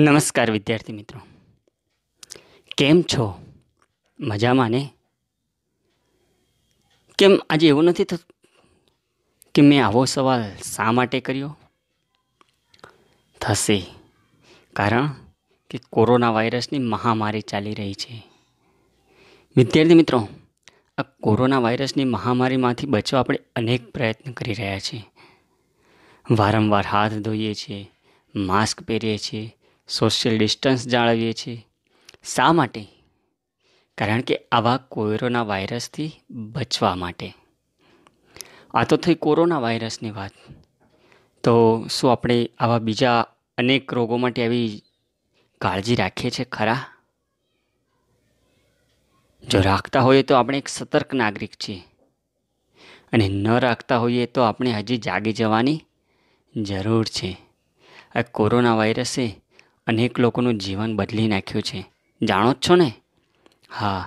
નમસ્કાર વિદ્યાર્થી મિત્રો કેમ છો મજામાં ને કેમ આજે એવું નથી થતું કે મેં આવો સવાલ શા માટે કર્યો થશે કારણ કે કોરોના વાયરસની મહામારી ચાલી રહી છે વિદ્યાર્થી મિત્રો આ કોરોના વાયરસની મહામારીમાંથી બચવા આપણે અનેક પ્રયત્ન કરી રહ્યા છીએ વારંવાર હાથ ધોઈએ છીએ માસ્ક પહેરીએ છીએ સોશિયલ ડિસ્ટન્સ જાળવીએ છીએ શા માટે કારણ કે આવા કોરોના વાયરસથી બચવા માટે આ તો થઈ કોરોના વાયરસની વાત તો શું આપણે આવા બીજા અનેક રોગો માટે આવી કાળજી રાખીએ છીએ ખરા જો રાખતા હોઈએ તો આપણે એક સતર્ક નાગરિક છીએ અને ન રાખતા હોઈએ તો આપણે હજી જાગી જવાની જરૂર છે આ કોરોના વાયરસે અનેક લોકોનું જીવન બદલી નાખ્યું છે જાણો જ છો ને હા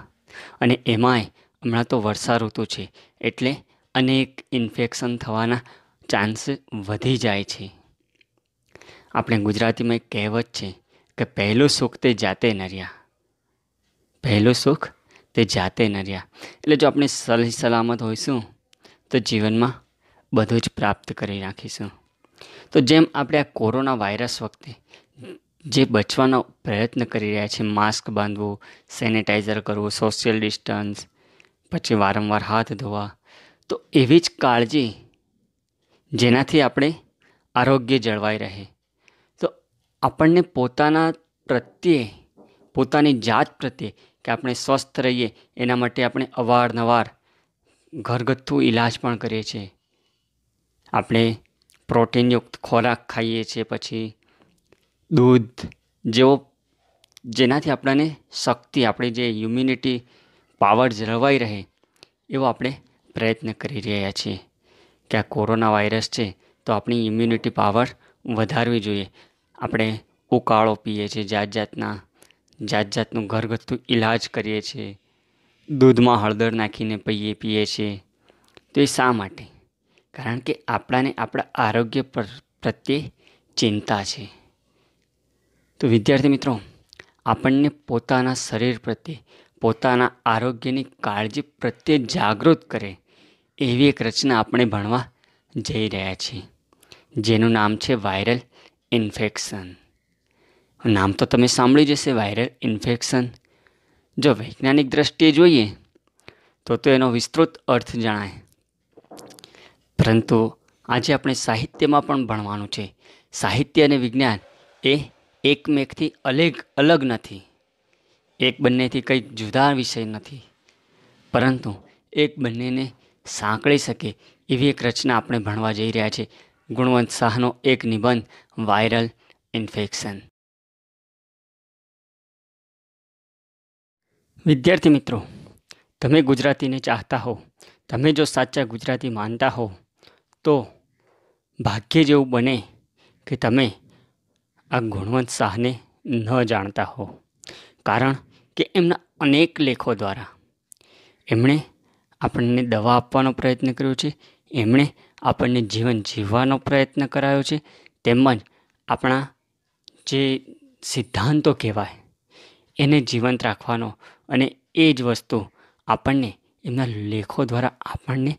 અને એમાંય હમણાં તો વર્ષા ઋતુ છે એટલે અનેક ઇન્ફેક્શન થવાના ચાન્સ વધી જાય છે આપણે ગુજરાતીમાં એક કહેવત છે કે પહેલું સુખ તે જાતે નર્યા પહેલું સુખ તે જાતે નર્યા એટલે જો આપણે સહી સલામત હોઈશું તો જીવનમાં બધું જ પ્રાપ્ત કરી નાખીશું તો જેમ આપણે આ કોરોના વાયરસ વખતે જે બચવાનો પ્રયત્ન કરી રહ્યા છે માસ્ક બાંધવું સેનિટાઈઝર કરવું સોશિયલ ડિસ્ટન્સ પછી વારંવાર હાથ ધોવા તો એવી જ કાળજી જેનાથી આપણે આરોગ્ય જળવાઈ રહે તો આપણને પોતાના પ્રત્યે પોતાની જાત પ્રત્યે કે આપણે સ્વસ્થ રહીએ એના માટે આપણે અવારનવાર ઘરગથ્થુ ઈલાજ પણ કરીએ છીએ આપણે પ્રોટીનયુક્ત ખોરાક ખાઈએ છીએ પછી દૂધ જેવો જેનાથી આપણને શક્તિ આપણી જે હ્યુમિનિટી પાવર જળવાઈ રહે એવો આપણે પ્રયત્ન કરી રહ્યા છીએ કે આ કોરોના વાયરસ છે તો આપણી ઇમ્યુનિટી પાવર વધારવી જોઈએ આપણે ઉકાળો પીએ છીએ જાત જાતના જાત જાતનું ઘરગથ્થુ ઇલાજ કરીએ છીએ દૂધમાં હળદર નાખીને પીએ પીએ છીએ તો એ શા માટે કારણ કે આપણાને આપણા આરોગ્ય પર પ્રત્યે ચિંતા છે તો વિદ્યાર્થી મિત્રો આપણને પોતાના શરીર પ્રત્યે પોતાના આરોગ્યની કાળજી પ્રત્યે જાગૃત કરે એવી એક રચના આપણે ભણવા જઈ રહ્યા છીએ જેનું નામ છે વાયરલ ઇન્ફેક્શન નામ તો તમે સાંભળ્યું જશે વાયરલ ઇન્ફેક્શન જો વૈજ્ઞાનિક દ્રષ્ટિએ જોઈએ તો તો એનો વિસ્તૃત અર્થ જણાય પરંતુ આજે આપણે સાહિત્યમાં પણ ભણવાનું છે સાહિત્ય અને વિજ્ઞાન એ એકમેકથી અલગ અલગ નથી એક બંનેથી કંઈ જુદા વિષય નથી પરંતુ એક બંનેને સાંકળી શકે એવી એક રચના આપણે ભણવા જઈ રહ્યા છે ગુણવંત શાહનો એક નિબંધ વાયરલ ઇન્ફેક્શન વિદ્યાર્થી મિત્રો તમે ગુજરાતીને ચાહતા હો તમે જો સાચા ગુજરાતી માનતા હો તો ભાગ્ય જેવું બને કે તમે આ ગુણવંત શાહને ન જાણતા હો કારણ કે એમના અનેક લેખો દ્વારા એમણે આપણને દવા આપવાનો પ્રયત્ન કર્યો છે એમણે આપણને જીવન જીવવાનો પ્રયત્ન કરાયો છે તેમજ આપણા જે સિદ્ધાંતો કહેવાય એને જીવંત રાખવાનો અને એ જ વસ્તુ આપણને એમના લેખો દ્વારા આપણને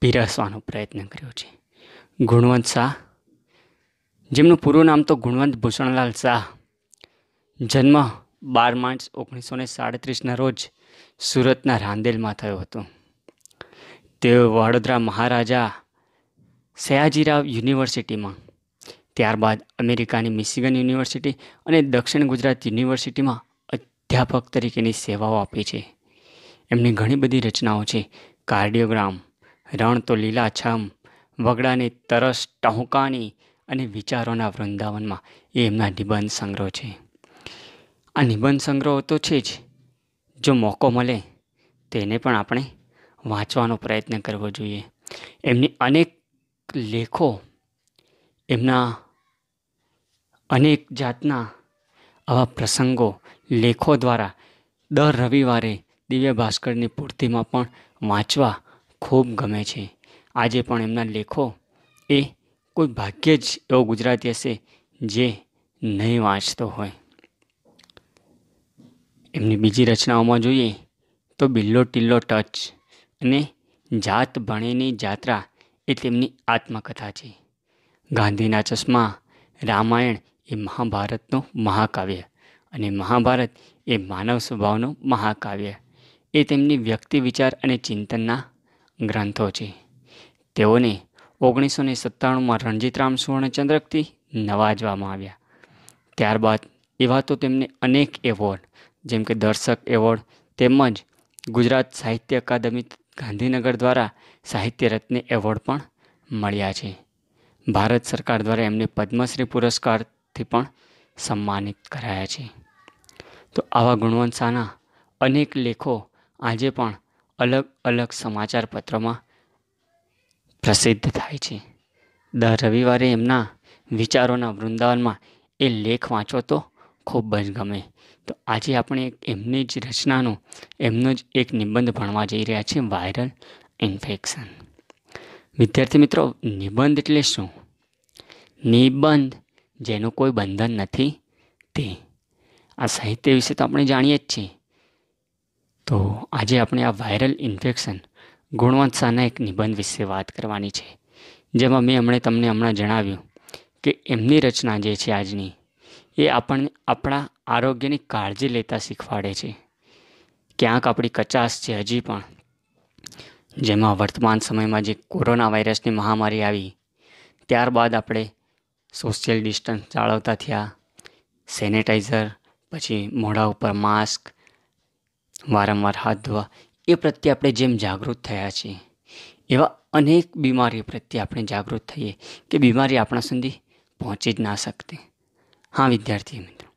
પીરસવાનો પ્રયત્ન કર્યો છે ગુણવંત શાહ જેમનું પૂરું નામ તો ગુણવંત ભૂષણલાલ શાહ જન્મ બાર માર્ચ ઓગણીસો ને સાડત્રીસના રોજ સુરતના રાંદેલમાં થયો હતો તેઓ વડોદરા મહારાજા સયાજીરાવ યુનિવર્સિટીમાં ત્યારબાદ અમેરિકાની મિશિગન યુનિવર્સિટી અને દક્ષિણ ગુજરાત યુનિવર્સિટીમાં અધ્યાપક તરીકેની સેવાઓ આપી છે એમની ઘણી બધી રચનાઓ છે કાર્ડિયોગ્રામ રણ તો લીલાછમ વગડાની તરસ ટહુકાની અને વિચારોના વૃંદાવનમાં એ એમના નિબંધ સંગ્રહ છે આ નિબંધ સંગ્રહ તો છે જ જો મોકો મળે તેને પણ આપણે વાંચવાનો પ્રયત્ન કરવો જોઈએ એમની અનેક લેખો એમના અનેક જાતના આવા પ્રસંગો લેખો દ્વારા દર રવિવારે દિવ્ય ભાસ્કરની પૂર્તિમાં પણ વાંચવા ખૂબ ગમે છે આજે પણ એમના લેખો એ કોઈ ભાગ્યે જ એવો ગુજરાતી હશે જે નહીં વાંચતો હોય એમની બીજી રચનાઓમાં જોઈએ તો બિલ્લો ટિલ્લો ટચ અને જાત ભણેની જાત્રા એ તેમની આત્મકથા છે ગાંધીના ચશ્મા રામાયણ એ મહાભારતનું મહાકાવ્ય અને મહાભારત એ માનવ સ્વભાવનું મહાકાવ્ય એ તેમની વ્યક્તિ વિચાર અને ચિંતનના ગ્રંથો છે તેઓને ઓગણીસો ને સત્તાણુંમાં રણજીતરામ સુવર્ણચંદ્રકથી નવાજવામાં આવ્યા ત્યારબાદ એવા તો તેમને અનેક એવોર્ડ જેમ કે દર્શક એવોર્ડ તેમજ ગુજરાત સાહિત્ય અકાદમી ગાંધીનગર દ્વારા સાહિત્ય રત્ન એવોર્ડ પણ મળ્યા છે ભારત સરકાર દ્વારા એમને પદ્મશ્રી પુરસ્કારથી પણ સન્માનિત કરાયા છે તો આવા ગુણવંત અનેક લેખો આજે પણ અલગ અલગ સમાચારપત્રોમાં પ્રસિદ્ધ થાય છે દર રવિવારે એમના વિચારોના વૃંદાવનમાં એ લેખ વાંચો તો ખૂબ જ ગમે તો આજે આપણે એમની જ રચનાનો એમનો જ એક નિબંધ ભણવા જઈ રહ્યા છીએ વાયરલ ઇન્ફેક્શન વિદ્યાર્થી મિત્રો નિબંધ એટલે શું નિબંધ જેનું કોઈ બંધન નથી તે આ સાહિત્ય વિશે તો આપણે જાણીએ જ છીએ તો આજે આપણે આ વાયરલ ઇન્ફેક્શન ગુણવંત શાહના એક નિબંધ વિશે વાત કરવાની છે જેમાં મેં હમણાં તમને હમણાં જણાવ્યું કે એમની રચના જે છે આજની એ આપણને આપણા આરોગ્યની કાળજી લેતા શીખવાડે છે ક્યાંક આપણી કચાશ છે હજી પણ જેમાં વર્તમાન સમયમાં જે કોરોના વાયરસની મહામારી આવી ત્યારબાદ આપણે સોશિયલ ડિસ્ટન્સ જાળવતા થયા સેનેટાઈઝર પછી મોઢા ઉપર માસ્ક વારંવાર હાથ ધોવા એ પ્રત્યે આપણે જેમ જાગૃત થયા છીએ એવા અનેક બીમારીઓ પ્રત્યે આપણે જાગૃત થઈએ કે બીમારી આપણા સુધી પહોંચી જ ના શકતી હા વિદ્યાર્થી મિત્રો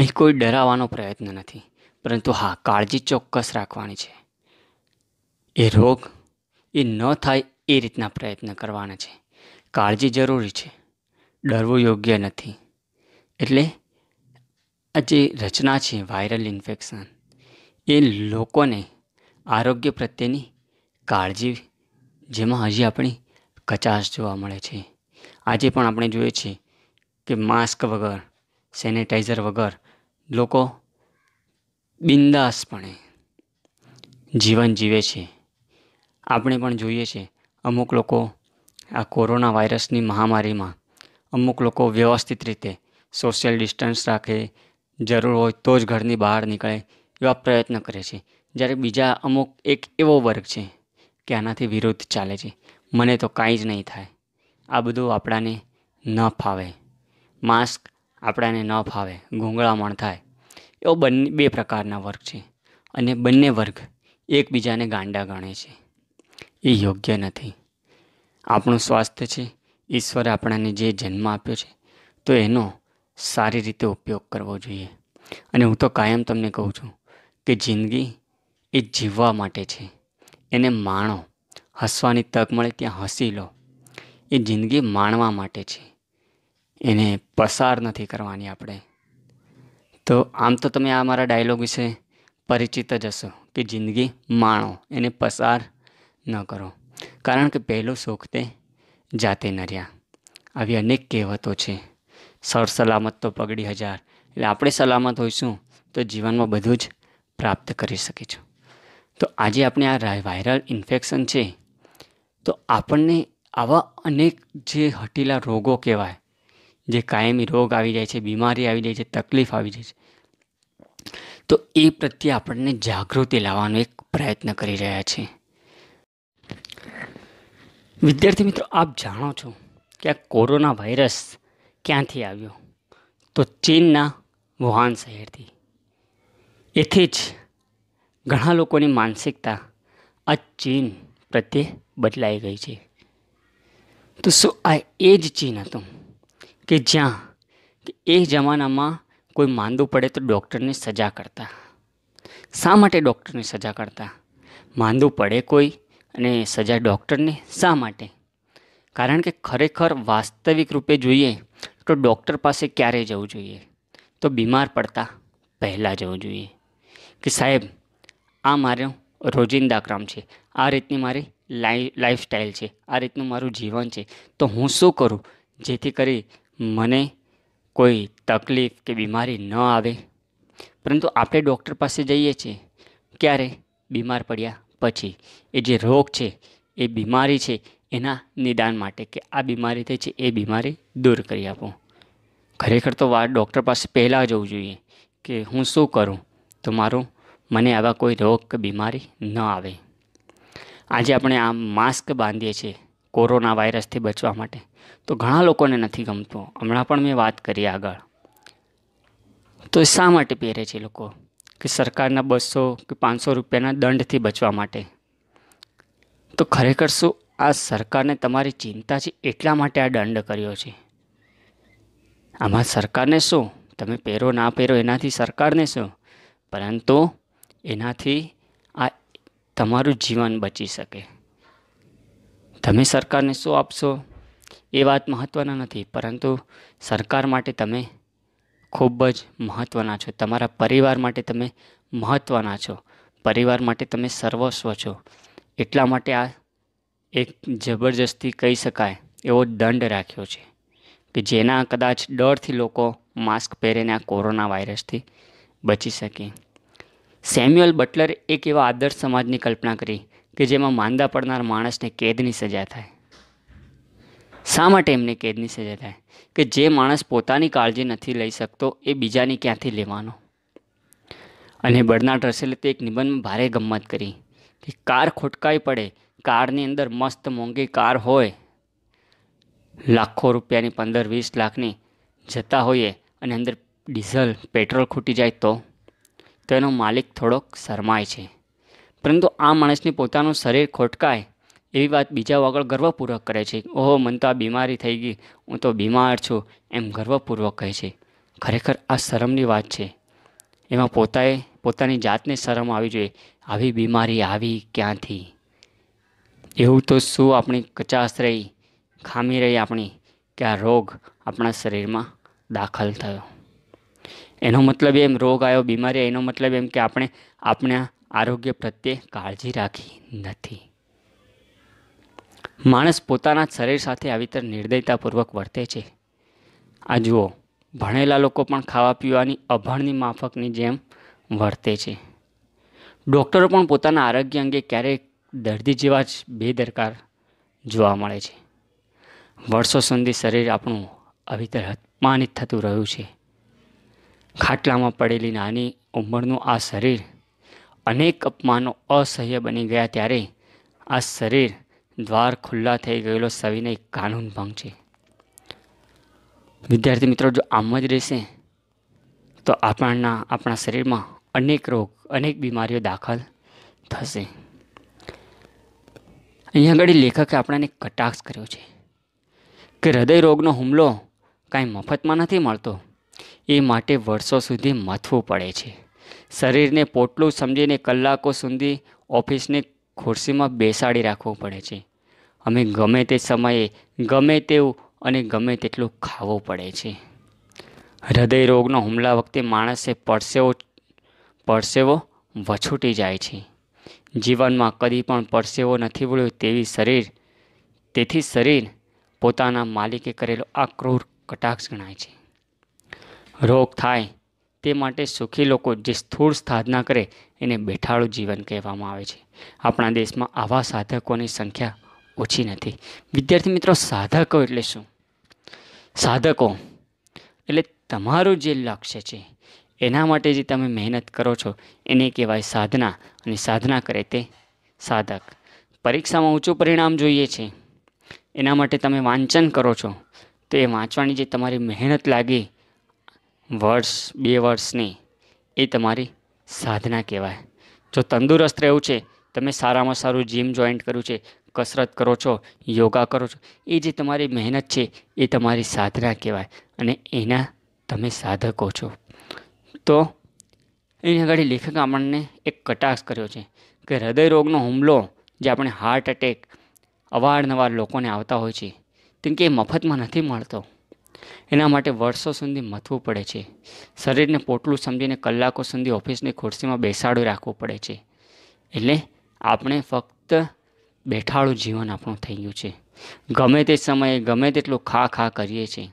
અહીં કોઈ ડરાવવાનો પ્રયત્ન નથી પરંતુ હા કાળજી ચોક્કસ રાખવાની છે એ રોગ એ ન થાય એ રીતના પ્રયત્ન કરવાના છે કાળજી જરૂરી છે ડરવું યોગ્ય નથી એટલે આ જે રચના છે વાયરલ ઇન્ફેક્શન એ લોકોને આરોગ્ય પ્રત્યેની કાળજી જેમાં હજી આપણી કચાશ જોવા મળે છે આજે પણ આપણે જોઈએ છીએ કે માસ્ક વગર સેનિટાઈઝર વગર લોકો બિંદાસપણે જીવન જીવે છે આપણે પણ જોઈએ છે અમુક લોકો આ કોરોના વાયરસની મહામારીમાં અમુક લોકો વ્યવસ્થિત રીતે સોશિયલ ડિસ્ટન્સ રાખે જરૂર હોય તો જ ઘરની બહાર નીકળે એવા પ્રયત્ન કરે છે જ્યારે બીજા અમુક એક એવો વર્ગ છે કે આનાથી વિરુદ્ધ ચાલે છે મને તો કાંઈ જ નહીં થાય આ બધું આપણાને ન ફાવે માસ્ક આપણાને ન ફાવે ગૂંગળામણ થાય એવો બંને બે પ્રકારના વર્ગ છે અને બંને વર્ગ એકબીજાને ગાંડા ગણે છે એ યોગ્ય નથી આપણું સ્વાસ્થ્ય છે ઈશ્વરે આપણાને જે જન્મ આપ્યો છે તો એનો સારી રીતે ઉપયોગ કરવો જોઈએ અને હું તો કાયમ તમને કહું છું કે જિંદગી એ જીવવા માટે છે એને માણો હસવાની તક મળે ત્યાં હસી લો એ જિંદગી માણવા માટે છે એને પસાર નથી કરવાની આપણે તો આમ તો તમે આ મારા ડાયલોગ વિશે પરિચિત જ હશો કે જિંદગી માણો એને પસાર ન કરો કારણ કે પહેલો શોખ તે જાતે નર્યા આવી અનેક કહેવતો છે સર સલામત તો પગડી હજાર એટલે આપણે સલામત હોઈશું તો જીવનમાં બધું જ પ્રાપ્ત કરી શકે છો તો આજે આપણે આ વાયરલ ઇન્ફેક્શન છે તો આપણને આવા અનેક જે હટીલા રોગો કહેવાય જે કાયમી રોગ આવી જાય છે બીમારી આવી જાય છે તકલીફ આવી જાય છે તો એ પ્રત્યે આપણને જાગૃતિ લાવવાનો એક પ્રયત્ન કરી રહ્યા છે વિદ્યાર્થી મિત્રો આપ જાણો છો કે આ કોરોના વાયરસ ક્યાંથી આવ્યો તો ચીનના વુહાન શહેરથી એથી જ ઘણા લોકોની માનસિકતા આ ચીન પ્રત્યે બદલાઈ ગઈ છે તો શું આ એ જ ચીન હતું કે જ્યાં એ જમાનામાં કોઈ માંદું પડે તો ડૉક્ટરને સજા કરતા શા માટે ડૉક્ટરને સજા કરતા માંદું પડે કોઈ અને સજા ડૉક્ટરને શા માટે કારણ કે ખરેખર વાસ્તવિક રૂપે જોઈએ તો ડૉક્ટર પાસે ક્યારે જવું જોઈએ તો બીમાર પડતા પહેલાં જવું જોઈએ કે સાહેબ આ મારો રોજિંદા ક્રમ છે આ રીતની મારી લાઈ લાઈફસ્ટાઈલ છે આ રીતનું મારું જીવન છે તો હું શું કરું જેથી કરી મને કોઈ તકલીફ કે બીમારી ન આવે પરંતુ આપણે ડૉક્ટર પાસે જઈએ છીએ ક્યારે બીમાર પડ્યા પછી એ જે રોગ છે એ બીમારી છે એના નિદાન માટે કે આ બીમારી થઈ છે એ બીમારી દૂર કરી આપો ખરેખર તો વાર ડૉક્ટર પાસે પહેલાં જવું જોઈએ કે હું શું કરું તો મારું મને આવા કોઈ રોગ કે બીમારી ન આવે આજે આપણે આ માસ્ક બાંધીએ છીએ કોરોના વાયરસથી બચવા માટે તો ઘણા લોકોને નથી ગમતું હમણાં પણ મેં વાત કરી આગળ તો શા માટે પહેરે છે લોકો કે સરકારના બસો કે પાંચસો રૂપિયાના દંડથી બચવા માટે તો ખરેખર શું આ સરકારને તમારી ચિંતા છે એટલા માટે આ દંડ કર્યો છે આમાં સરકારને શું તમે પહેરો ના પહેરો એનાથી સરકારને શું પરંતુ એનાથી આ તમારું જીવન બચી શકે તમે સરકારને શું આપશો એ વાત મહત્ત્વના નથી પરંતુ સરકાર માટે તમે ખૂબ જ મહત્ત્વના છો તમારા પરિવાર માટે તમે મહત્ત્વના છો પરિવાર માટે તમે સર્વસ્વ છો એટલા માટે આ એક જબરજસ્તી કહી શકાય એવો દંડ રાખ્યો છે કે જેના કદાચ ડરથી લોકો માસ્ક પહેરીને આ કોરોના વાયરસથી બચી શકે સેમ્યુઅલ બટલરે એક એવા આદર્શ સમાજની કલ્પના કરી કે જેમાં માંદા પડનાર માણસને કેદની સજા થાય શા માટે એમને કેદની સજા થાય કે જે માણસ પોતાની કાળજી નથી લઈ શકતો એ બીજાની ક્યાંથી લેવાનો અને બર્નાર્ડ રસેલે તે એક નિબંધમાં ભારે ગમત કરી કે કાર ખોટકાઈ પડે કારની અંદર મસ્ત મોંઘી કાર હોય લાખો રૂપિયાની પંદર વીસ લાખની જતા હોઈએ અને અંદર ડીઝલ પેટ્રોલ ખૂટી જાય તો તેનો માલિક થોડોક શરમાય છે પરંતુ આ માણસને પોતાનું શરીર ખોટકાય એવી વાત બીજા આગળ ગર્વપૂર્વક કરે છે ઓહો મને તો આ બીમારી થઈ ગઈ હું તો બીમાર છું એમ ગર્વપૂર્વક કહે છે ખરેખર આ શરમની વાત છે એમાં પોતાએ પોતાની જાતને શરમ આવી જોઈએ આવી બીમારી આવી ક્યાંથી એવું તો શું આપણી કચાશ રહી ખામી રહી આપણી કે આ રોગ આપણા શરીરમાં દાખલ થયો એનો મતલબ એમ રોગ આવ્યો બીમારી એનો મતલબ એમ કે આપણે આપણા આરોગ્ય પ્રત્યે કાળજી રાખી નથી માણસ પોતાના શરીર સાથે આવી તર નિર્દયતાપૂર્વક વર્તે છે આ જુઓ ભણેલા લોકો પણ ખાવા પીવાની અભણની માફકની જેમ વર્તે છે ડૉક્ટરો પણ પોતાના આરોગ્ય અંગે ક્યારેક દર્દી જેવા જ બેદરકાર જોવા મળે છે વર્ષો સુધી શરીર આપણું અવિતર અપમાનિત થતું રહ્યું છે ખાટલામાં પડેલી નાની ઉંમરનું આ શરીર અનેક અપમાનો અસહ્ય બની ગયા ત્યારે આ શરીર દ્વાર ખુલ્લા થઈ ગયેલો સવિનય કાનૂન ભંગ છે વિદ્યાર્થી મિત્રો જો આમ જ રહેશે તો આપણના આપણા શરીરમાં અનેક રોગ અનેક બીમારીઓ દાખલ થશે અહીંયા આગળ લેખકે આપણને કટાક્ષ કર્યો છે કે હૃદય રોગનો હુમલો કાંઈ મફતમાં નથી મળતો એ માટે વર્ષો સુધી મથવું પડે છે શરીરને પોટલું સમજીને કલાકો સુધી ઓફિસની ખુરશીમાં બેસાડી રાખવું પડે છે અમે ગમે તે સમયે ગમે તેવું અને ગમે તેટલું ખાવું પડે છે હૃદય રોગનો હુમલા વખતે માણસે પરસેવો પરસેવો વછૂટી જાય છે જીવનમાં કદી પણ પરસેવો નથી વળ્યો તેવી શરીર તેથી શરીર પોતાના માલિકે કરેલો આ ક્રૂર કટાક્ષ ગણાય છે રોગ થાય તે માટે સુખી લોકો જે સ્થૂળ સાધના કરે એને બેઠાળું જીવન કહેવામાં આવે છે આપણા દેશમાં આવા સાધકોની સંખ્યા ઓછી નથી વિદ્યાર્થી મિત્રો સાધકો એટલે શું સાધકો એટલે તમારું જે લક્ષ્ય છે એના માટે જે તમે મહેનત કરો છો એને કહેવાય સાધના અને સાધના કરે તે સાધક પરીક્ષામાં ઊંચું પરિણામ જોઈએ છે એના માટે તમે વાંચન કરો છો તો એ વાંચવાની જે તમારી મહેનત લાગી વર્ષ બે વર્ષની એ તમારી સાધના કહેવાય જો તંદુરસ્ત રહેવું છે તમે સારામાં સારું જીમ જોઈન્ટ કર્યું છે કસરત કરો છો યોગા કરો છો એ જે તમારી મહેનત છે એ તમારી સાધના કહેવાય અને એના તમે સાધકો છો તો એની આગળ લેખક આપણને એક કટાક્ષ કર્યો છે કે હૃદય રોગનો હુમલો જે આપણે હાર્ટ એટેક અવારનવાર લોકોને આવતા હોય છે તેમ કે એ મફતમાં નથી મળતો એના માટે વર્ષો સુધી મથવું પડે છે શરીરને પોટલું સમજીને કલાકો સુધી ઓફિસની ખુરશીમાં બેસાડું રાખવું પડે છે એટલે આપણે ફક્ત બેઠાળું જીવન આપણું થઈ ગયું છે ગમે તે સમયે ગમે તેટલું ખા ખા કરીએ છીએ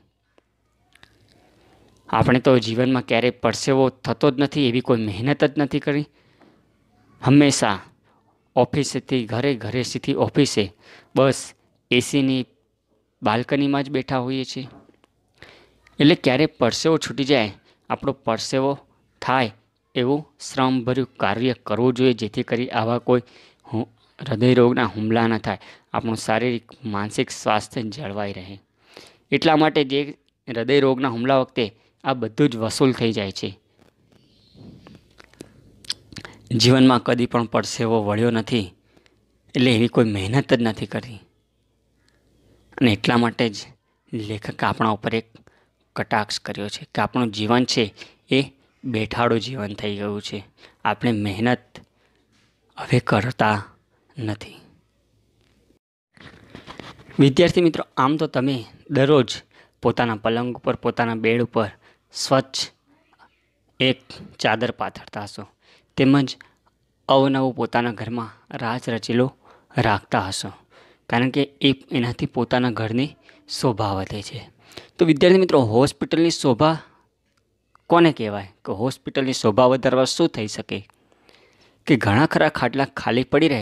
આપણે તો જીવનમાં ક્યારેય પરસેવો થતો જ નથી એવી કોઈ મહેનત જ નથી કરી હંમેશા ઓફિસેથી ઘરે ઘરેથી ઓફિસે બસ એસીની બાલ્કનીમાં જ બેઠા હોઈએ છીએ એટલે ક્યારે પરસેવો છૂટી જાય આપણો પરસેવો થાય એવું શ્રમભર્યું કાર્ય કરવું જોઈએ જેથી કરી આવા કોઈ હૃદયરોગના હુમલા ન થાય આપણું શારીરિક માનસિક સ્વાસ્થ્ય જળવાઈ રહે એટલા માટે જે હૃદયરોગના હુમલા વખતે આ બધું જ વસૂલ થઈ જાય છે જીવનમાં કદી પણ પરસેવો વળ્યો નથી એટલે એવી કોઈ મહેનત જ નથી કરી અને એટલા માટે જ લેખક આપણા ઉપર એક કટાક્ષ કર્યો છે કે આપણું જીવન છે એ બેઠાડું જીવન થઈ ગયું છે આપણે મહેનત હવે કરતા નથી વિદ્યાર્થી મિત્રો આમ તો તમે દરરોજ પોતાના પલંગ ઉપર પોતાના બેડ ઉપર સ્વચ્છ એક ચાદર પાથરતા હશો તેમજ અવનવું પોતાના ઘરમાં રાજ રચેલો રાખતા હશો કારણ કે એ એનાથી પોતાના ઘરની શોભા વધે છે તો વિદ્યાર્થી મિત્રો હોસ્પિટલની શોભા કોને કહેવાય કે હોસ્પિટલની શોભા વધારવા શું થઈ શકે કે ઘણા ખરા ખાટલા ખાલી પડી રહે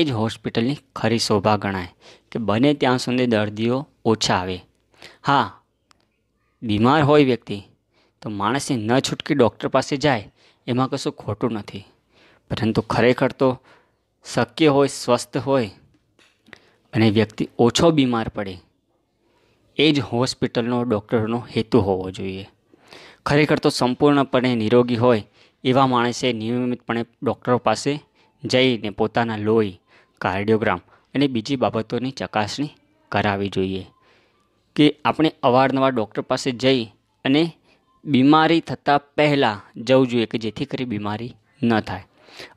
એ જ હોસ્પિટલની ખરી શોભા ગણાય કે બને ત્યાં સુધી દર્દીઓ ઓછા આવે હા બીમાર હોય વ્યક્તિ તો માણસે ન છૂટકી ડૉક્ટર પાસે જાય એમાં કશું ખોટું નથી પરંતુ ખરેખર તો શક્ય હોય સ્વસ્થ હોય અને વ્યક્તિ ઓછો બીમાર પડે એ જ હોસ્પિટલનો ડૉક્ટરનો હેતુ હોવો જોઈએ ખરેખર તો સંપૂર્ણપણે નિરોગી હોય એવા માણસે નિયમિતપણે ડૉક્ટરો પાસે જઈને પોતાના લોહી કાર્ડિયોગ્રામ અને બીજી બાબતોની ચકાસણી કરાવવી જોઈએ કે આપણે અવારનવાર ડૉક્ટર પાસે જઈ અને બીમારી થતાં પહેલાં જવું જોઈએ કે જેથી કરી બીમારી ન થાય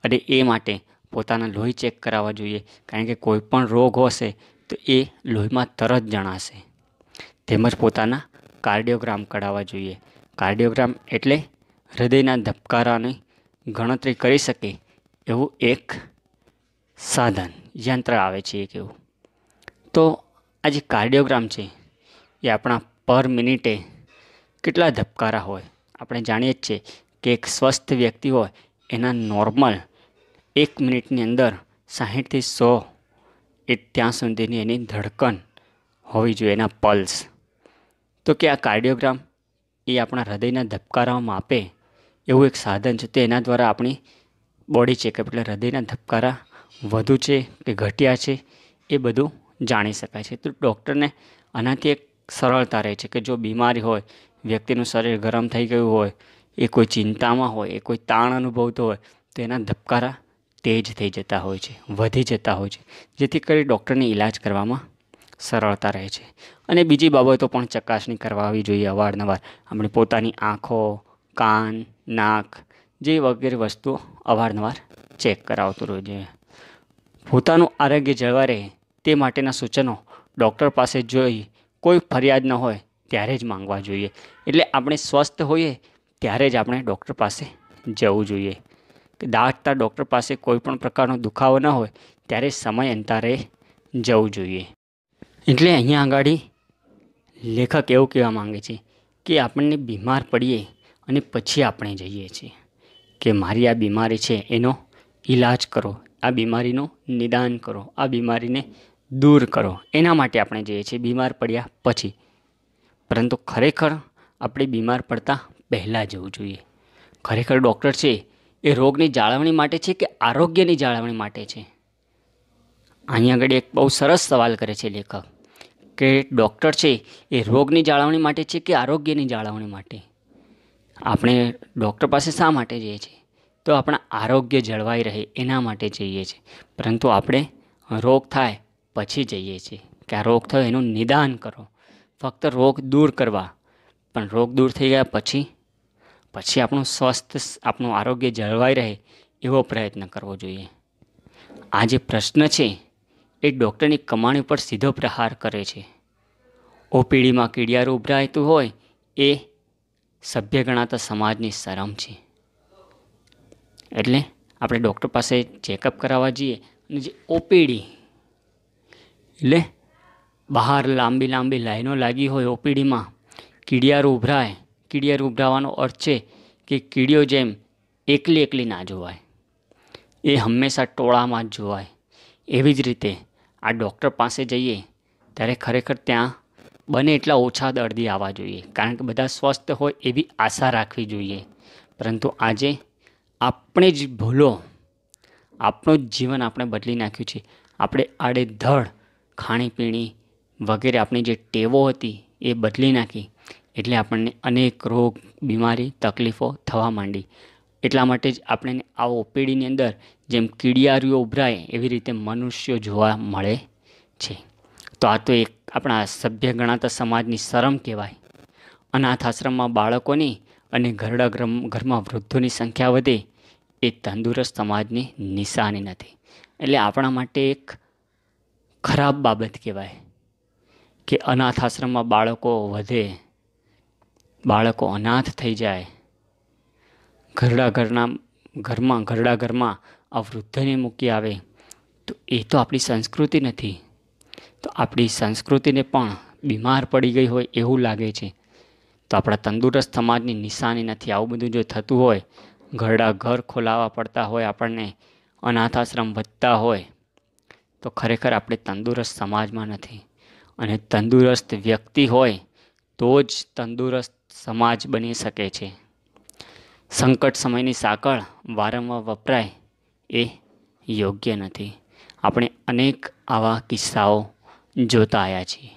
અને એ માટે પોતાના લોહી ચેક કરાવવા જોઈએ કારણ કે કોઈ પણ રોગ હશે તો એ લોહીમાં તરત જણાશે તેમજ પોતાના કાર્ડિયોગ્રામ કઢાવવા જોઈએ કાર્ડિયોગ્રામ એટલે હૃદયના ધબકારાની ગણતરી કરી શકે એવું એક સાધન યંત્ર આવે છે એક એવું તો આ જે કાર્ડિયોગ્રામ છે એ આપણા પર મિનિટે કેટલા ધબકારા હોય આપણે જાણીએ જ છીએ કે એક સ્વસ્થ વ્યક્તિ હોય એના નોર્મલ એક મિનિટની અંદર સાહીઠથી સો એ ત્યાં સુધીની એની ધડકન હોવી જોઈએ એના પલ્સ તો કે આ કાર્ડિયોગ્રામ એ આપણા હૃદયના ધબકારાઓ માપે એવું એક સાધન છે તો એના દ્વારા આપણી બોડી ચેકઅપ એટલે હૃદયના ધબકારા વધુ છે કે ઘટ્યા છે એ બધું જાણી શકાય છે તો ડૉક્ટરને આનાથી એક સરળતા રહે છે કે જો બીમારી હોય વ્યક્તિનું શરીર ગરમ થઈ ગયું હોય એ કોઈ ચિંતામાં હોય એ કોઈ તાણ અનુભવતો હોય તો એના ધબકારા તેજ થઈ જતા હોય છે વધી જતા હોય છે જેથી કરી ડૉક્ટરને ઈલાજ કરવામાં સરળતા રહે છે અને બીજી બાબતો પણ ચકાસણી કરવાવી જોઈએ અવારનવાર આપણે પોતાની આંખો કાન નાક જે વગેરે વસ્તુઓ અવારનવાર ચેક કરાવતું રહેવું જોઈએ પોતાનું આરોગ્ય જળવા રહે તે માટેના સૂચનો ડૉક્ટર પાસે જોઈ કોઈ ફરિયાદ ન હોય ત્યારે જ માંગવા જોઈએ એટલે આપણે સ્વસ્થ હોઈએ ત્યારે જ આપણે ડૉક્ટર પાસે જવું જોઈએ કે દાટતા ડૉક્ટર પાસે કોઈપણ પ્રકારનો દુખાવો ન હોય ત્યારે સમય અંતરે જવું જોઈએ એટલે અહીંયા આગળ લેખક એવું કહેવા માંગે છે કે આપણને બીમાર પડીએ અને પછી આપણે જઈએ છીએ કે મારી આ બીમારી છે એનો ઈલાજ કરો આ બીમારીનું નિદાન કરો આ બીમારીને દૂર કરો એના માટે આપણે જઈએ છીએ બીમાર પડ્યા પછી પરંતુ ખરેખર આપણે બીમાર પડતા પહેલાં જવું જોઈએ ખરેખર ડૉક્ટર છે એ રોગની જાળવણી માટે છે કે આરોગ્યની જાળવણી માટે છે અહીંયા આગળ એક બહુ સરસ સવાલ કરે છે લેખક કે ડૉક્ટર છે એ રોગની જાળવણી માટે છે કે આરોગ્યની જાળવણી માટે આપણે ડૉક્ટર પાસે શા માટે જઈએ છીએ તો આપણા આરોગ્ય જળવાઈ રહે એના માટે જઈએ છીએ પરંતુ આપણે રોગ થાય પછી જઈએ છીએ કે આ રોગ થયો એનું નિદાન કરો ફક્ત રોગ દૂર કરવા પણ રોગ દૂર થઈ ગયા પછી પછી આપણું સ્વસ્થ આપણું આરોગ્ય જળવાઈ રહે એવો પ્રયત્ન કરવો જોઈએ આ જે પ્રશ્ન છે એ ડૉક્ટરની કમાણી પર સીધો પ્રહાર કરે છે ઓપીડીમાં કીડિયારું ઉભરાયતું હોય એ સભ્ય ગણાતા સમાજની શરમ છે એટલે આપણે ડૉક્ટર પાસે ચેકઅપ કરાવવા જઈએ અને જે ઓપીડી એટલે બહાર લાંબી લાંબી લાઈનો લાગી હોય ઓપીડીમાં કીડિયારું ઉભરાય કીડિયારું ઉભરાવાનો અર્થ છે કે કીડીઓ જેમ એકલી એકલી ના જોવાય એ હંમેશા ટોળામાં જ જોવાય એવી જ રીતે આ ડૉક્ટર પાસે જઈએ ત્યારે ખરેખર ત્યાં બને એટલા ઓછા દર્દી આવવા જોઈએ કારણ કે બધા સ્વસ્થ હોય એવી આશા રાખવી જોઈએ પરંતુ આજે આપણે જ ભૂલો આપણું જ જીવન આપણે બદલી નાખ્યું છે આપણે આડેધડ ખાણીપીણી વગેરે આપણી જે ટેવો હતી એ બદલી નાખી એટલે આપણને અનેક રોગ બીમારી તકલીફો થવા માંડી એટલા માટે જ આપણે આ ઓપીડીની અંદર જેમ કીડિયારીઓ ઉભરાય એવી રીતે મનુષ્યો જોવા મળે છે તો આ તો એક આપણા સભ્ય ગણાતા સમાજની શરમ કહેવાય અનાથ આશ્રમમાં બાળકોની અને ઘરડા ઘરમાં વૃદ્ધોની સંખ્યા વધે એ તંદુરસ્ત સમાજની નિશાની નથી એટલે આપણા માટે એક ખરાબ બાબત કહેવાય કે અનાથ આશ્રમમાં બાળકો વધે બાળકો અનાથ થઈ જાય ઘરડા ઘરના ઘરમાં ઘરડા ઘરમાં આ વૃદ્ધને મૂકી આવે તો એ તો આપણી સંસ્કૃતિ નથી તો આપણી સંસ્કૃતિને પણ બીમાર પડી ગઈ હોય એવું લાગે છે તો આપણા તંદુરસ્ત સમાજની નિશાની નથી આવું બધું જો થતું હોય ઘરડા ઘર ખોલાવવા પડતા હોય આપણને અનાથાશ્રમ વધતા હોય તો ખરેખર આપણે તંદુરસ્ત સમાજમાં નથી અને તંદુરસ્ત વ્યક્તિ હોય તો જ તંદુરસ્ત સમાજ બની શકે છે સંકટ સમયની સાંકળ વારંવાર વપરાય એ યોગ્ય નથી આપણે અનેક આવા કિસ્સાઓ જોતા આવ્યા છીએ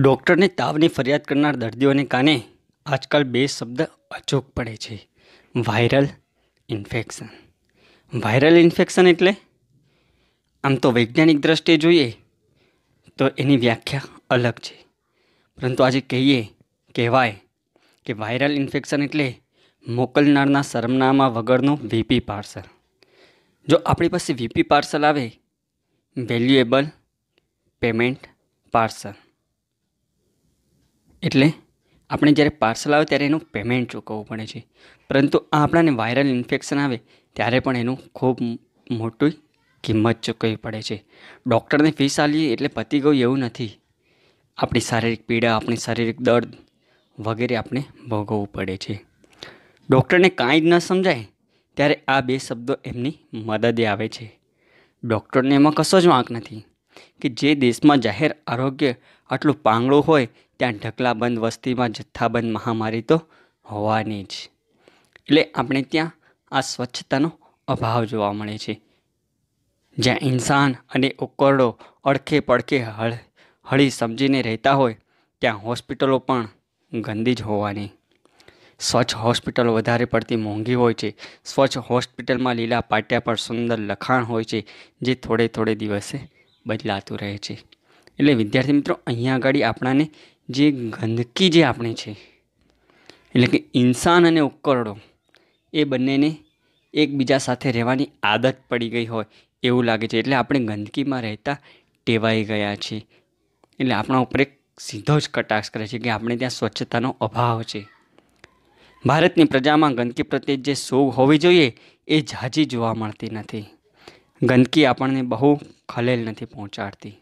ડૉક્ટરને તાવની ફરિયાદ કરનાર દર્દીઓને કાને આજકાલ બે શબ્દ અચૂક પડે છે વાયરલ ઇન્ફેક્શન વાયરલ ઇન્ફેક્શન એટલે આમ તો વૈજ્ઞાનિક દ્રષ્ટિએ જોઈએ તો એની વ્યાખ્યા અલગ છે પરંતુ આજે કહીએ કહેવાય કે વાયરલ ઇન્ફેક્શન એટલે મોકલનારના સરનામા વગરનું વીપી પાર્સલ જો આપણી પાસે વીપી પાર્સલ આવે વેલ્યુએબલ પેમેન્ટ પાર્સલ એટલે આપણે જ્યારે પાર્સલ આવે ત્યારે એનું પેમેન્ટ ચૂકવવું પડે છે પરંતુ આ આપણાને વાયરલ ઇન્ફેક્શન આવે ત્યારે પણ એનું ખૂબ મોટી કિંમત ચૂકવવી પડે છે ડૉક્ટરને ફીસ આલીએ એટલે પતી ગયું એવું નથી આપણી શારીરિક પીડા આપણી શારીરિક દર્દ વગેરે આપણે ભોગવવું પડે છે ડૉક્ટરને કાંઈ જ ન સમજાય ત્યારે આ બે શબ્દો એમની મદદે આવે છે ડૉક્ટરને એમાં કશો જ વાંક નથી કે જે દેશમાં જાહેર આરોગ્ય આટલું પાંગળું હોય ત્યાં ઢકલાબંધ વસ્તીમાં જથ્થાબંધ મહામારી તો હોવાની જ એટલે આપણે ત્યાં આ સ્વચ્છતાનો અભાવ જોવા મળે છે જ્યાં ઇન્સાન અને ઉકરડો અડખે પડખે હળ હળી સમજીને રહેતા હોય ત્યાં હોસ્પિટલો પણ ગંદી જ હોવાની સ્વચ્છ હોસ્પિટલ વધારે પડતી મોંઘી હોય છે સ્વચ્છ હોસ્પિટલમાં લીલા પાટિયા પર સુંદર લખાણ હોય છે જે થોડે થોડે દિવસે બદલાતું રહે છે એટલે વિદ્યાર્થી મિત્રો અહીંયા આગળ આપણાને જે ગંદકી જે આપણે છે એટલે કે ઇન્સાન અને ઉપકરણો એ બંનેને એકબીજા સાથે રહેવાની આદત પડી ગઈ હોય એવું લાગે છે એટલે આપણે ગંદકીમાં રહેતા ટેવાઈ ગયા છીએ એટલે આપણા ઉપર એક સીધો જ કટાક્ષ કરે છે કે આપણે ત્યાં સ્વચ્છતાનો અભાવ છે ભારતની પ્રજામાં ગંદકી પ્રત્યે જે સોગ હોવી જોઈએ એ ઝાઝી જોવા મળતી નથી ગંદકી આપણને બહુ ખલેલ નથી પહોંચાડતી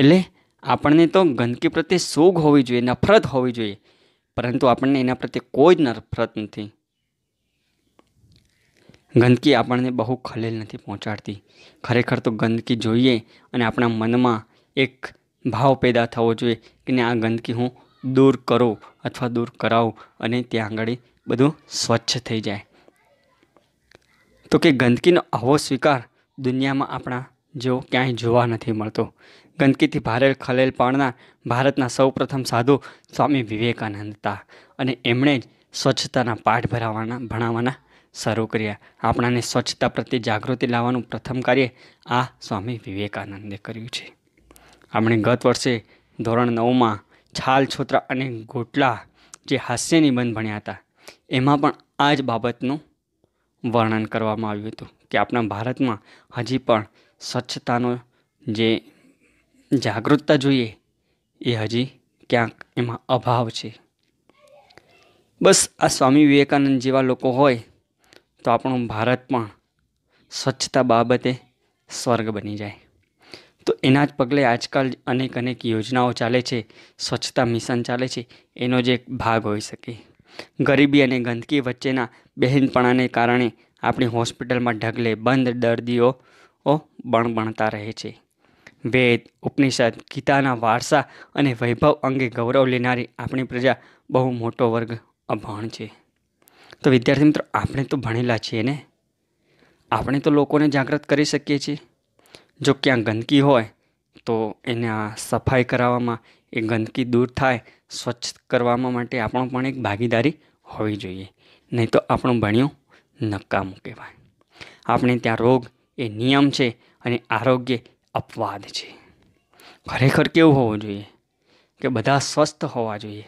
એટલે આપણને તો ગંદકી પ્રત્યે સોગ હોવી જોઈએ નફરત હોવી જોઈએ પરંતુ આપણને એના પ્રત્યે કોઈ જ નફરત નથી ગંદકી આપણને બહુ ખલેલ નથી પહોંચાડતી ખરેખર તો ગંદકી જોઈએ અને આપણા મનમાં એક ભાવ પેદા થવો જોઈએ કે આ ગંદકી હું દૂર કરો અથવા દૂર કરાવો અને ત્યાં આગળ બધું સ્વચ્છ થઈ જાય તો કે ગંદકીનો આવો સ્વીકાર દુનિયામાં આપણા જેવો ક્યાંય જોવા નથી મળતો ગંદકીથી ભારે ખલેલ પાડનાર ભારતના સૌપ્રથમ સાધુ સ્વામી વિવેકાનંદ હતા અને એમણે જ સ્વચ્છતાના પાઠ ભરાવાના ભણાવવાના શરૂ કર્યા આપણાને સ્વચ્છતા પ્રત્યે જાગૃતિ લાવવાનું પ્રથમ કાર્ય આ સ્વામી વિવેકાનંદે કર્યું છે આપણે ગત વર્ષે ધોરણ નવમાં છાલ છોતરા અને ગોટલા જે હાસ્ય નિબંધ ભણ્યા હતા એમાં પણ આ જ બાબતનું વર્ણન કરવામાં આવ્યું હતું કે આપણા ભારતમાં હજી પણ સ્વચ્છતાનો જે જાગૃતતા જોઈએ એ હજી ક્યાંક એમાં અભાવ છે બસ આ સ્વામી વિવેકાનંદ જેવા લોકો હોય તો આપણું ભારત પણ સ્વચ્છતા બાબતે સ્વર્ગ બની જાય તો એના જ પગલે આજકાલ અનેક અનેક યોજનાઓ ચાલે છે સ્વચ્છતા મિશન ચાલે છે એનો જે એક ભાગ હોઈ શકે ગરીબી અને ગંદકી વચ્ચેના બહેનપણાને કારણે આપણી હોસ્પિટલમાં ઢગલે બંધ દર્દીઓ બણબણતા રહે છે વેદ ઉપનિષદ ગીતાના વારસા અને વૈભવ અંગે ગૌરવ લેનારી આપણી પ્રજા બહુ મોટો વર્ગ અભણ છે તો વિદ્યાર્થી મિત્રો આપણે તો ભણેલા છીએ ને આપણે તો લોકોને જાગૃત કરી શકીએ છીએ જો ક્યાં ગંદકી હોય તો એને આ સફાઈ કરાવવામાં એ ગંદકી દૂર થાય સ્વચ્છ કરવામાં માટે આપણો પણ એક ભાગીદારી હોવી જોઈએ નહીં તો આપણું ભણ્યું નકામું કહેવાય આપણે ત્યાં રોગ એ નિયમ છે અને આરોગ્ય અપવાદ છે ખરેખર કેવું હોવું જોઈએ કે બધા સ્વસ્થ હોવા જોઈએ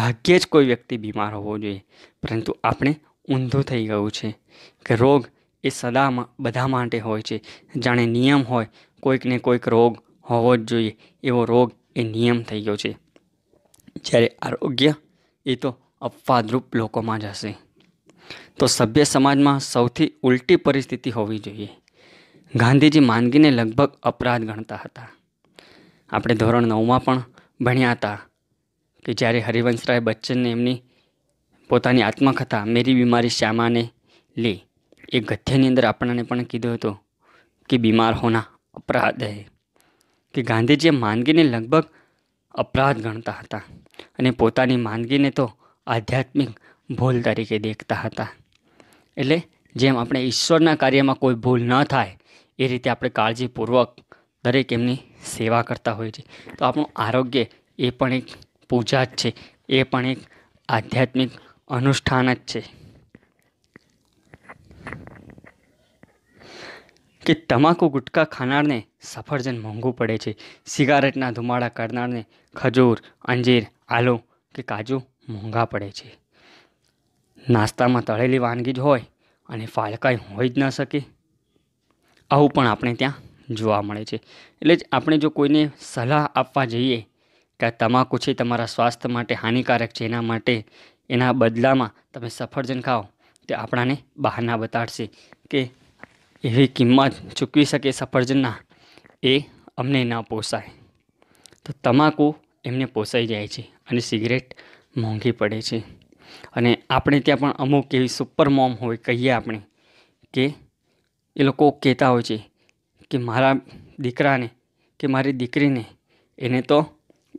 ભાગ્યે જ કોઈ વ્યક્તિ બીમાર હોવો જોઈએ પરંતુ આપણે ઊંધું થઈ ગયું છે કે રોગ એ સદા બધા માટે હોય છે જાણે નિયમ હોય કોઈકને કોઈક રોગ હોવો જ જોઈએ એવો રોગ એ નિયમ થઈ ગયો છે જ્યારે આરોગ્ય એ તો અપવાદરૂપ લોકોમાં જ હશે તો સભ્ય સમાજમાં સૌથી ઉલટી પરિસ્થિતિ હોવી જોઈએ ગાંધીજી માંદગીને લગભગ અપરાધ ગણતા હતા આપણે ધોરણ નવમાં પણ ભણ્યા હતા કે જ્યારે હરિવંશરાય બચ્ચનને એમની પોતાની આત્મકથા મેરી બીમારી શ્યામાને લે એ ગથ્યાની અંદર આપણને પણ કીધું હતું કે બીમાર હોના અપરાધ હે કે ગાંધીજીએ માંદગીને લગભગ અપરાધ ગણતા હતા અને પોતાની માંદગીને તો આધ્યાત્મિક ભૂલ તરીકે દેખતા હતા એટલે જેમ આપણે ઈશ્વરના કાર્યમાં કોઈ ભૂલ ન થાય એ રીતે આપણે કાળજીપૂર્વક દરેક એમની સેવા કરતા હોઈએ છીએ તો આપણું આરોગ્ય એ પણ એક પૂજા જ છે એ પણ એક આધ્યાત્મિક અનુષ્ઠાન જ છે કે તમાકુ ગુટકા ખાનારને સફરજન મોંઘું પડે છે સિગારેટના ધુમાડા કરનારને ખજૂર અંજીર આલુ કે કાજુ મોંઘા પડે છે નાસ્તામાં તળેલી વાનગી જ હોય અને ફાલકાઈ હોય જ ન શકે આવું પણ આપણે ત્યાં જોવા મળે છે એટલે જ આપણે જો કોઈને સલાહ આપવા જઈએ કે આ તમાકુ છે તમારા સ્વાસ્થ્ય માટે હાનિકારક છે એના માટે એના બદલામાં તમે સફરજન ખાઓ તે આપણાને બહાના બતાડશે કે એવી કિંમત ચૂકવી શકે સફરજનના એ અમને ન પોસાય તો તમાકુ એમને પોસાઈ જાય છે અને સિગરેટ મોંઘી પડે છે અને આપણે ત્યાં પણ અમુક એવી સુપર મોમ હોય કહીએ આપણે કે એ લોકો કહેતા હોય છે કે મારા દીકરાને કે મારી દીકરીને એને તો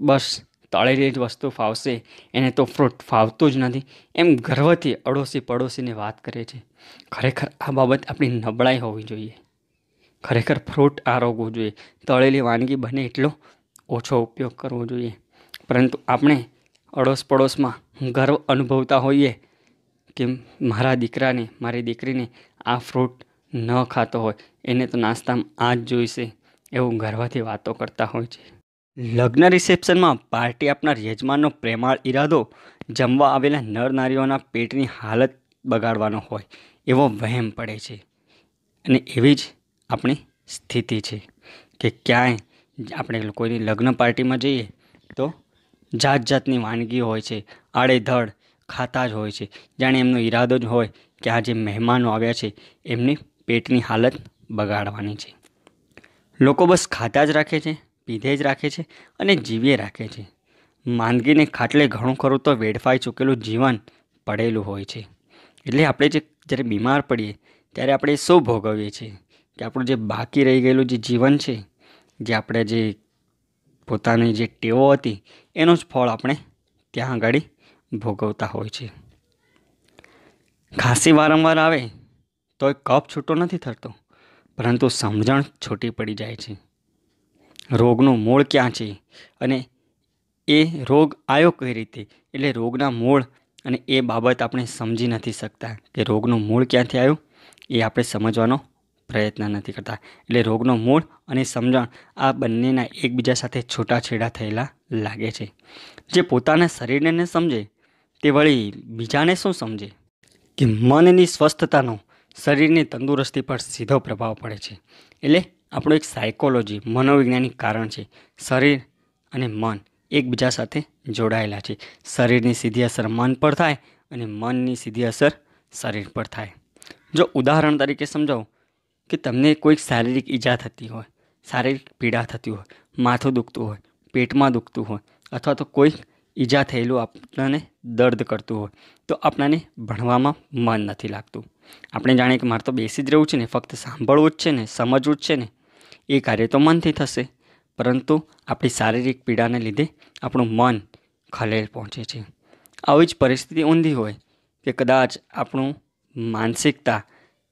બસ તળેલી જ વસ્તુ ફાવશે એને તો ફ્રૂટ ફાવતું જ નથી એમ ગર્વથી અડોશી પડોશીને વાત કરે છે ખરેખર આ બાબત આપણી નબળાઈ હોવી જોઈએ ખરેખર ફ્રૂટ આરોગવું જોઈએ તળેલી વાનગી બને એટલો ઓછો ઉપયોગ કરવો જોઈએ પરંતુ આપણે અડોશ પડોશમાં ગર્વ અનુભવતા હોઈએ કે મારા દીકરાને મારી દીકરીને આ ફ્રૂટ ન ખાતો હોય એને તો નાસ્તામાં આ જ જોઈશે એવું ગર્વથી વાતો કરતા હોય છે લગ્ન રિસેપ્શનમાં પાર્ટી આપનાર યજમાનનો પ્રેમાળ ઈરાદો જમવા આવેલા નર નારીઓના પેટની હાલત બગાડવાનો હોય એવો વહેમ પડે છે અને એવી જ આપણી સ્થિતિ છે કે ક્યાંય આપણે કોઈની લગ્ન પાર્ટીમાં જઈએ તો જાત જાતની વાનગી હોય છે આડેધડ ખાતા જ હોય છે જાણે એમનો ઈરાદો જ હોય કે આ જે મહેમાનો આવ્યા છે એમની પેટની હાલત બગાડવાની છે લોકો બસ ખાતા જ રાખે છે પીધે જ રાખે છે અને જીવીએ રાખે છે માંદગીને ખાટલે ઘણું ખરું તો વેડફાઈ ચૂકેલું જીવન પડેલું હોય છે એટલે આપણે જે જ્યારે બીમાર પડીએ ત્યારે આપણે શું ભોગવીએ છીએ કે આપણું જે બાકી રહી ગયેલું જે જીવન છે જે આપણે જે પોતાની જે ટેવો હતી એનું જ ફળ આપણે ત્યાં આગળ ભોગવતા હોય છે ખાંસી વારંવાર આવે તો એ કફ છૂટો નથી થતો પરંતુ સમજણ છૂટી પડી જાય છે રોગનું મૂળ ક્યાં છે અને એ રોગ આવ્યો કઈ રીતે એટલે રોગના મૂળ અને એ બાબત આપણે સમજી નથી શકતા કે રોગનું મૂળ ક્યાંથી આવ્યું એ આપણે સમજવાનો પ્રયત્ન નથી કરતા એટલે રોગનો મૂળ અને સમજણ આ બંનેના એકબીજા સાથે છૂટાછેડા થયેલા લાગે છે જે પોતાના શરીરને સમજે તે વળી બીજાને શું સમજે કે મનની સ્વસ્થતાનો શરીરની તંદુરસ્તી પર સીધો પ્રભાવ પડે છે એટલે આપણું એક સાયકોલોજી મનોવૈજ્ઞાનિક કારણ છે શરીર અને મન એકબીજા સાથે જોડાયેલા છે શરીરની સીધી અસર મન પર થાય અને મનની સીધી અસર શરીર પર થાય જો ઉદાહરણ તરીકે સમજાવું કે તમને કોઈક શારીરિક ઈજા થતી હોય શારીરિક પીડા થતી હોય માથું દુખતું હોય પેટમાં દુખતું હોય અથવા તો કોઈક ઈજા થયેલું આપણને દર્દ કરતું હોય તો આપણાને ભણવામાં મન નથી લાગતું આપણે જાણીએ કે મારે તો બેસી જ રહેવું છે ને ફક્ત સાંભળવું જ છે ને સમજવું જ છે ને એ કાર્ય તો મનથી થશે પરંતુ આપણી શારીરિક પીડાને લીધે આપણું મન ખલેલ પહોંચે છે આવી જ પરિસ્થિતિ ઊંધી હોય કે કદાચ આપણું માનસિકતા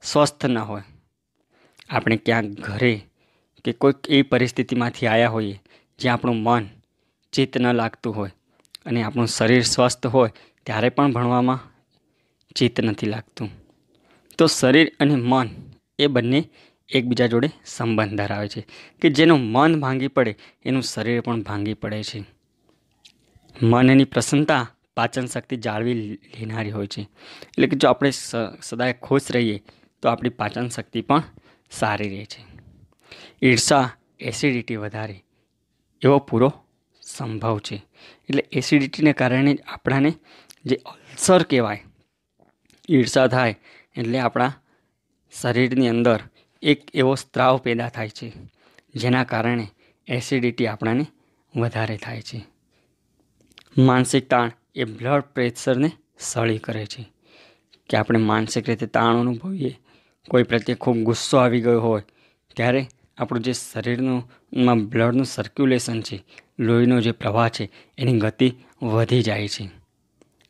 સ્વસ્થ ન હોય આપણે ક્યાંક ઘરે કે કોઈક એ પરિસ્થિતિમાંથી આવ્યા હોઈએ જ્યાં આપણું મન ચિત્ત ન લાગતું હોય અને આપણું શરીર સ્વસ્થ હોય ત્યારે પણ ભણવામાં ચિત્ત નથી લાગતું તો શરીર અને મન એ બંને એકબીજા જોડે સંબંધ ધરાવે છે કે જેનું મન ભાંગી પડે એનું શરીર પણ ભાંગી પડે છે મનની પ્રસન્નતા પાચન શક્તિ જાળવી લેનારી હોય છે એટલે કે જો આપણે સદાય ખુશ રહીએ તો આપણી પાચન શક્તિ પણ સારી રહે છે ઈર્ષા એસિડિટી વધારે એવો પૂરો સંભવ છે એટલે એસિડિટીને કારણે આપણાને જે અલ્સર કહેવાય ઈર્ષા થાય એટલે આપણા શરીરની અંદર એક એવો સ્ત્રાવ પેદા થાય છે જેના કારણે એસિડિટી આપણાને વધારે થાય છે માનસિક તાણ એ બ્લડ પ્રેશરને સળી કરે છે કે આપણે માનસિક રીતે તાણ અનુભવીએ કોઈ પ્રત્યે ખૂબ ગુસ્સો આવી ગયો હોય ત્યારે આપણું જે શરીરનું બ્લડનું સર્ક્યુલેશન છે લોહીનો જે પ્રવાહ છે એની ગતિ વધી જાય છે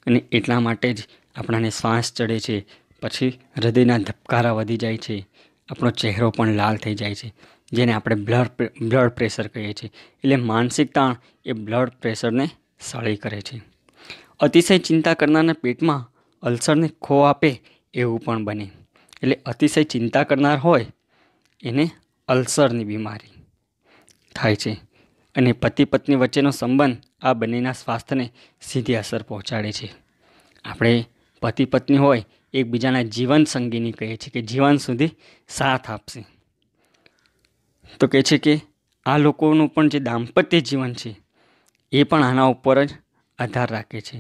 અને એટલા માટે જ આપણાને શ્વાસ ચડે છે પછી હૃદયના ધબકારા વધી જાય છે આપણો ચહેરો પણ લાલ થઈ જાય છે જેને આપણે બ્લડ બ્લડ પ્રેશર કહીએ છીએ એટલે માનસિક તાણ એ બ્લડ પ્રેશરને સળી કરે છે અતિશય ચિંતા કરનારના પેટમાં અલ્સરને ખો આપે એવું પણ બને એટલે અતિશય ચિંતા કરનાર હોય એને અલ્સરની બીમારી થાય છે અને પતિ પત્ની વચ્ચેનો સંબંધ આ બંનેના સ્વાસ્થ્યને સીધી અસર પહોંચાડે છે આપણે પતિ પત્ની હોય એકબીજાના જીવન સંગીની કહે છે કે જીવન સુધી સાથ આપશે તો કહે છે કે આ લોકોનું પણ જે દાંપત્ય જીવન છે એ પણ આના ઉપર જ આધાર રાખે છે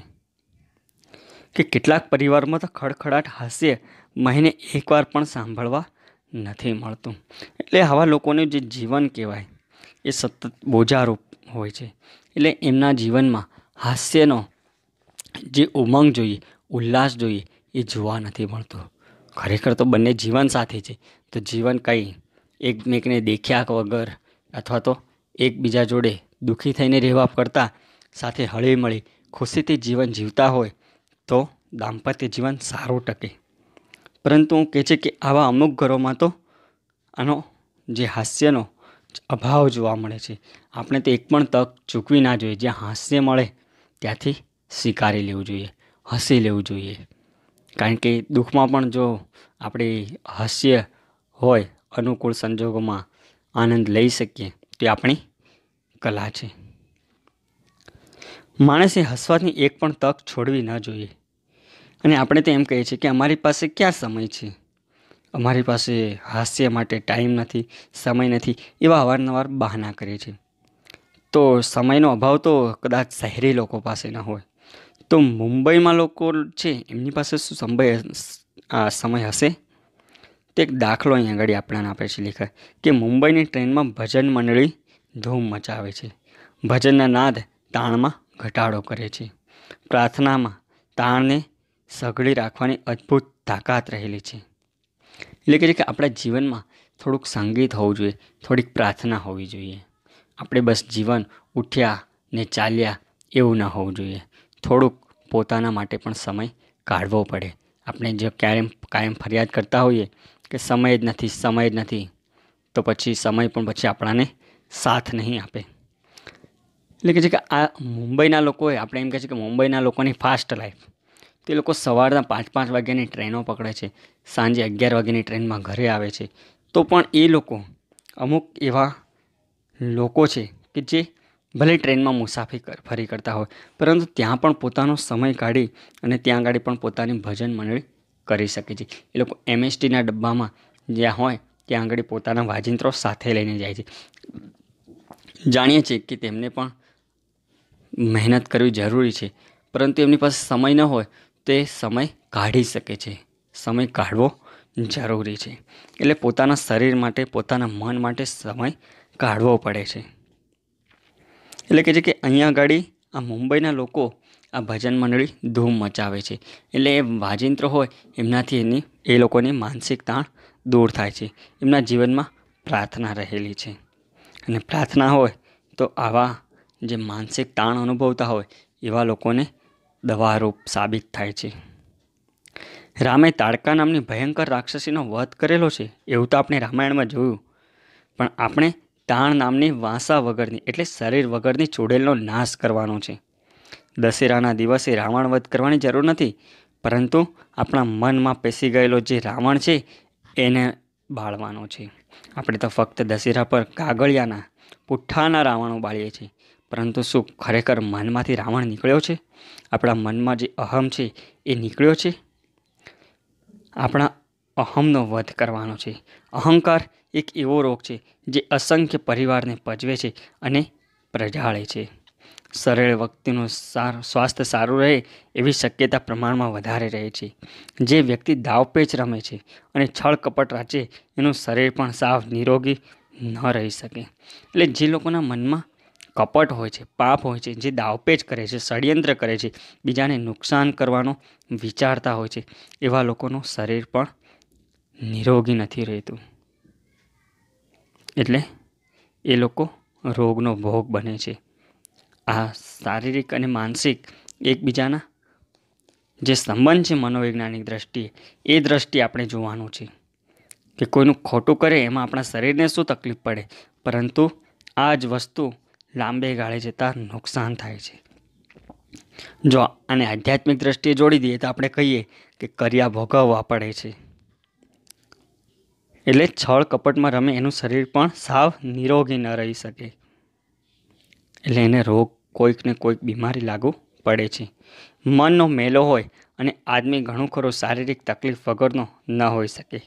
કે કેટલાક પરિવારમાં તો ખડખડાટ હાસ્ય મહિને એકવાર પણ સાંભળવા નથી મળતું એટલે આવા લોકોને જે જીવન કહેવાય એ સતત બોજારૂપ હોય છે એટલે એમના જીવનમાં હાસ્યનો જે ઉમંગ જોઈએ ઉલ્લાસ જોઈએ એ જોવા નથી મળતું ખરેખર તો બંને જીવન સાથી છે તો જીવન કંઈ એકમેકને દેખ્યા વગર અથવા તો એકબીજા જોડે દુઃખી થઈને રહેવા કરતાં સાથે મળી ખુશીથી જીવન જીવતા હોય તો દાંપત્ય જીવન સારું ટકે પરંતુ કહે છે કે આવા અમુક ઘરોમાં તો આનો જે હાસ્યનો અભાવ જોવા મળે છે આપણે તો એક પણ તક ચૂકવી ના જોઈએ જ્યાં હાસ્ય મળે ત્યાંથી સ્વીકારી લેવું જોઈએ હસી લેવું જોઈએ કારણ કે દુઃખમાં પણ જો આપણે હાસ્ય હોય અનુકૂળ સંજોગોમાં આનંદ લઈ શકીએ તે આપણી કલા છે માણસે હસવાની એક પણ તક છોડવી ન જોઈએ અને આપણે તો એમ કહીએ છીએ કે અમારી પાસે ક્યાં સમય છે અમારી પાસે હાસ્ય માટે ટાઈમ નથી સમય નથી એવા અવારનવાર બહાના કરે છે તો સમયનો અભાવ તો કદાચ શહેરી લોકો પાસે ન હોય તો મુંબઈમાં લોકો છે એમની પાસે શું સમય સમય હશે તો એક દાખલો અહીં આગળ આપણાને આપે છે લેખક કે મુંબઈની ટ્રેનમાં ભજન મંડળી ધૂમ મચાવે છે ભજનના નાદ તાણમાં ઘટાડો કરે છે પ્રાર્થનામાં તાણને સઘળી રાખવાની અદ્ભુત તાકાત રહેલી છે એટલે કે આપણા જીવનમાં થોડુંક સંગીત હોવું જોઈએ થોડીક પ્રાર્થના હોવી જોઈએ આપણે બસ જીવન ઉઠ્યા ને ચાલ્યા એવું ન હોવું જોઈએ થોડુંક પોતાના માટે પણ સમય કાઢવો પડે આપણે જે ક્યારેમ કાયમ ફરિયાદ કરતા હોઈએ કે સમય જ નથી સમય જ નથી તો પછી સમય પણ પછી આપણાને સાથ નહીં આપે એટલે કે છે કે આ મુંબઈના લોકોએ આપણે એમ કહે છે કે મુંબઈના લોકોની ફાસ્ટ લાઈફ તે લોકો સવારના પાંચ પાંચ વાગ્યાની ટ્રેનો પકડે છે સાંજે અગિયાર વાગ્યાની ટ્રેનમાં ઘરે આવે છે તો પણ એ લોકો અમુક એવા લોકો છે કે જે ભલે ટ્રેનમાં મુસાફરી ફરી કરતા હોય પરંતુ ત્યાં પણ પોતાનો સમય કાઢી અને ત્યાં આગળ પણ પોતાની ભજન મંડળી કરી શકે છે એ લોકો એમએસટીના ડબ્બામાં જ્યાં હોય ત્યાં આગળ પોતાના વાજિંત્રો સાથે લઈને જાય છે જાણીએ છીએ કે તેમને પણ મહેનત કરવી જરૂરી છે પરંતુ એમની પાસે સમય ન હોય તે સમય કાઢી શકે છે સમય કાઢવો જરૂરી છે એટલે પોતાના શરીર માટે પોતાના મન માટે સમય કાઢવો પડે છે એટલે કે જે કે અહીંયા આગળ આ મુંબઈના લોકો આ ભજન મંડળી ધૂમ મચાવે છે એટલે એ વાજિંત્ર હોય એમનાથી એની એ લોકોની માનસિક તાણ દૂર થાય છે એમના જીવનમાં પ્રાર્થના રહેલી છે અને પ્રાર્થના હોય તો આવા જે માનસિક તાણ અનુભવતા હોય એવા લોકોને દવારૂપ સાબિત થાય છે રામે તાડકા નામની ભયંકર રાક્ષસીનો વધ કરેલો છે એવું તો આપણે રામાયણમાં જોયું પણ આપણે તાણ નામની વાંસા વગરની એટલે શરીર વગરની ચોડેલનો નાશ કરવાનો છે દશેરાના દિવસે રાવણ વધ કરવાની જરૂર નથી પરંતુ આપણા મનમાં પેસી ગયેલો જે રાવણ છે એને બાળવાનો છે આપણે તો ફક્ત દશેરા પર કાગળિયાના પુઠ્ઠાના રાવણો બાળીએ છીએ પરંતુ શું ખરેખર મનમાંથી રાવણ નીકળ્યો છે આપણા મનમાં જે અહમ છે એ નીકળ્યો છે આપણા અહમનો વધ કરવાનો છે અહંકાર એક એવો રોગ છે જે અસંખ્ય પરિવારને પજવે છે અને પ્રજાળે છે સરળ વ્યક્તિનું સાર સ્વાસ્થ્ય સારું રહે એવી શક્યતા પ્રમાણમાં વધારે રહે છે જે વ્યક્તિ દાવપેચ રમે છે અને છળ કપટ રાચે એનું શરીર પણ સાવ નિરોગી ન રહી શકે એટલે જે લોકોના મનમાં કપટ હોય છે પાપ હોય છે જે દાવપેચ કરે છે ષડયંત્ર કરે છે બીજાને નુકસાન કરવાનો વિચારતા હોય છે એવા લોકોનું શરીર પણ નિરોગી નથી રહેતું એટલે એ લોકો રોગનો ભોગ બને છે આ શારીરિક અને માનસિક એકબીજાના જે સંબંધ છે મનોવૈજ્ઞાનિક દ્રષ્ટિએ એ દ્રષ્ટિએ આપણે જોવાનું છે કે કોઈનું ખોટું કરે એમાં આપણા શરીરને શું તકલીફ પડે પરંતુ આ જ વસ્તુ લાંબે ગાળે જતાં નુકસાન થાય છે જો આને આધ્યાત્મિક દ્રષ્ટિએ જોડી દઈએ તો આપણે કહીએ કે કર્યા ભોગવવા પડે છે એટલે છળ કપટમાં રમે એનું શરીર પણ સાવ નિરોગી ન રહી શકે એટલે એને રોગ કોઈકને કોઈક બીમારી લાગુ પડે છે મનનો મેલો હોય અને આદમી ઘણું ખરો શારીરિક તકલીફ વગરનો ન હોઈ શકે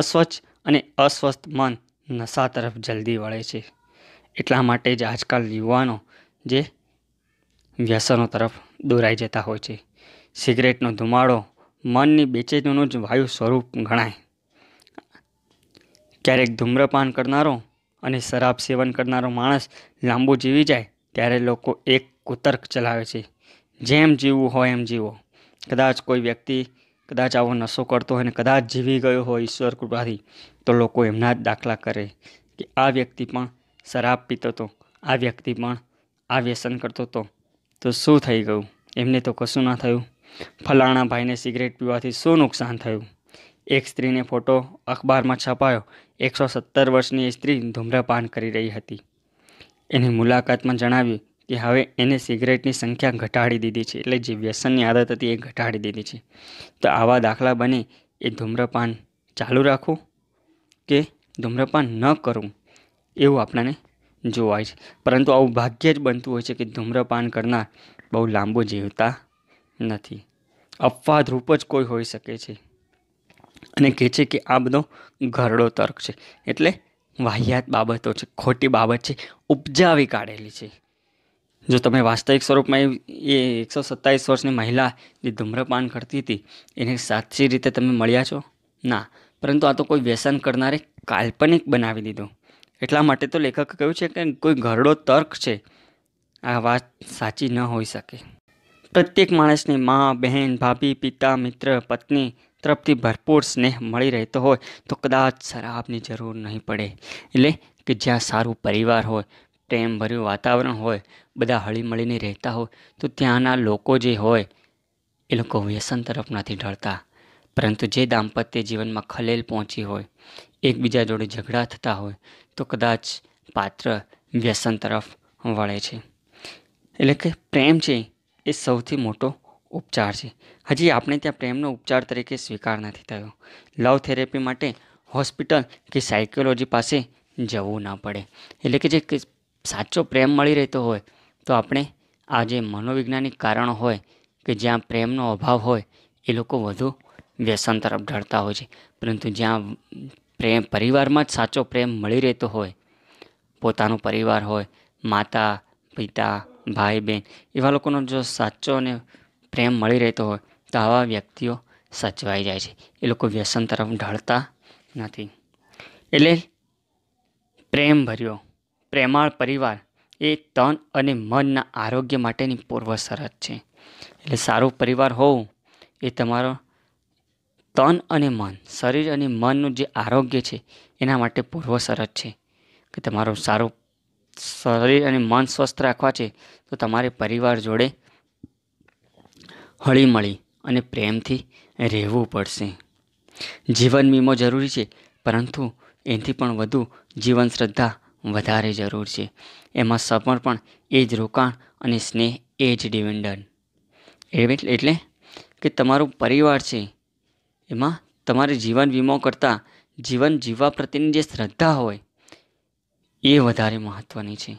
અસ્વચ્છ અને અસ્વસ્થ મન નશા તરફ જલ્દી વળે છે એટલા માટે જ આજકાલ યુવાનો જે વ્યસનો તરફ દોરાઈ જતા હોય છે સિગરેટનો ધુમાડો મનની બેચેનીનું જ વાયુ સ્વરૂપ ગણાય ક્યારેક ધૂમ્રપાન કરનારો અને શરાબ સેવન કરનારો માણસ લાંબુ જીવી જાય ત્યારે લોકો એક કુતર્ક ચલાવે છે જેમ જીવવું હોય એમ જીવો કદાચ કોઈ વ્યક્તિ કદાચ આવો નશો કરતો હોય ને કદાચ જીવી ગયો હોય ઈશ્વર કૃપાથી તો લોકો એમના જ દાખલા કરે કે આ વ્યક્તિ પણ શરાબ પીતો હતો આ વ્યક્તિ પણ આ વ્યસન કરતો હતો તો શું થઈ ગયું એમને તો કશું ના થયું ફલાણા ભાઈને સિગરેટ પીવાથી શું નુકસાન થયું એક સ્ત્રીને ફોટો અખબારમાં છપાયો એકસો સત્તર વર્ષની સ્ત્રી ધૂમ્રપાન કરી રહી હતી એની મુલાકાતમાં જણાવ્યું કે હવે એને સિગરેટની સંખ્યા ઘટાડી દીધી છે એટલે જે વ્યસનની આદત હતી એ ઘટાડી દીધી છે તો આવા દાખલા બને એ ધૂમ્રપાન ચાલુ રાખવું કે ધૂમ્રપાન ન કરવું એવું આપણને જોવાય છે પરંતુ આવું ભાગ્યે જ બનતું હોય છે કે ધૂમ્રપાન કરનાર બહુ લાંબુ જીવતા નથી અપવાદરૂપ જ કોઈ હોઈ શકે છે અને કહે છે કે આ બધો ઘરડો તર્ક છે એટલે વાહિયાત બાબતો છે ખોટી બાબત છે ઉપજાવી કાઢેલી છે જો તમે વાસ્તવિક સ્વરૂપમાં એ એકસો સત્તાવીસ વર્ષની મહિલા જે ધૂમ્રપાન કરતી હતી એને સાચી રીતે તમે મળ્યા છો ના પરંતુ આ તો કોઈ વ્યસન કરનારે કાલ્પનિક બનાવી દીધું એટલા માટે તો લેખકે કહ્યું છે કે કોઈ ઘરડો તર્ક છે આ વાત સાચી ન હોઈ શકે પ્રત્યેક માણસની મા બહેન ભાભી પિતા મિત્ર પત્ની તરફથી ભરપૂર સ્નેહ મળી રહેતો હોય તો કદાચ શરાબની જરૂર નહીં પડે એટલે કે જ્યાં સારું પરિવાર હોય પ્રેમભર્યું વાતાવરણ હોય બધા હળીમળીને રહેતા હોય તો ત્યાંના લોકો જે હોય એ લોકો વ્યસન તરફ નથી ઢળતા પરંતુ જે દાંપત્ય જીવનમાં ખલેલ પહોંચી હોય એકબીજા જોડે ઝઘડા થતા હોય તો કદાચ પાત્ર વ્યસન તરફ વળે છે એટલે કે પ્રેમ છે એ સૌથી મોટો ઉપચાર છે હજી આપણે ત્યાં પ્રેમનો ઉપચાર તરીકે સ્વીકાર નથી થયો લવ થેરેપી માટે હોસ્પિટલ કે સાયકોલોજી પાસે જવું ના પડે એટલે કે જે સાચો પ્રેમ મળી રહેતો હોય તો આપણે આ જે મનોવૈજ્ઞાનિક કારણો હોય કે જ્યાં પ્રેમનો અભાવ હોય એ લોકો વધુ વ્યસન તરફ ઢળતા હોય છે પરંતુ જ્યાં પ્રેમ પરિવારમાં જ સાચો પ્રેમ મળી રહેતો હોય પોતાનો પરિવાર હોય માતા પિતા ભાઈ બહેન એવા લોકોનો જો સાચો અને પ્રેમ મળી રહેતો હોય તો આવા વ્યક્તિઓ સચવાઈ જાય છે એ લોકો વ્યસન તરફ ઢળતા નથી એટલે પ્રેમ ભર્યો પ્રેમાળ પરિવાર એ તન અને મનના આરોગ્ય માટેની પૂર્વ શરત છે એટલે સારું પરિવાર હોવું એ તમારો તન અને મન શરીર અને મનનું જે આરોગ્ય છે એના માટે પૂર્વ શરત છે કે તમારું સારું શરીર અને મન સ્વસ્થ રાખવા છે તો તમારે પરિવાર જોડે હળીમળી અને પ્રેમથી રહેવું પડશે જીવન વીમો જરૂરી છે પરંતુ એથી પણ વધુ જીવન શ્રદ્ધા વધારે જરૂર છે એમાં સમર્પણ એ જ રોકાણ અને સ્નેહ એ જ ડિવિડન્ડ એટલે કે તમારું પરિવાર છે એમાં તમારે જીવન વીમો કરતાં જીવન જીવવા પ્રત્યેની જે શ્રદ્ધા હોય એ વધારે મહત્ત્વની છે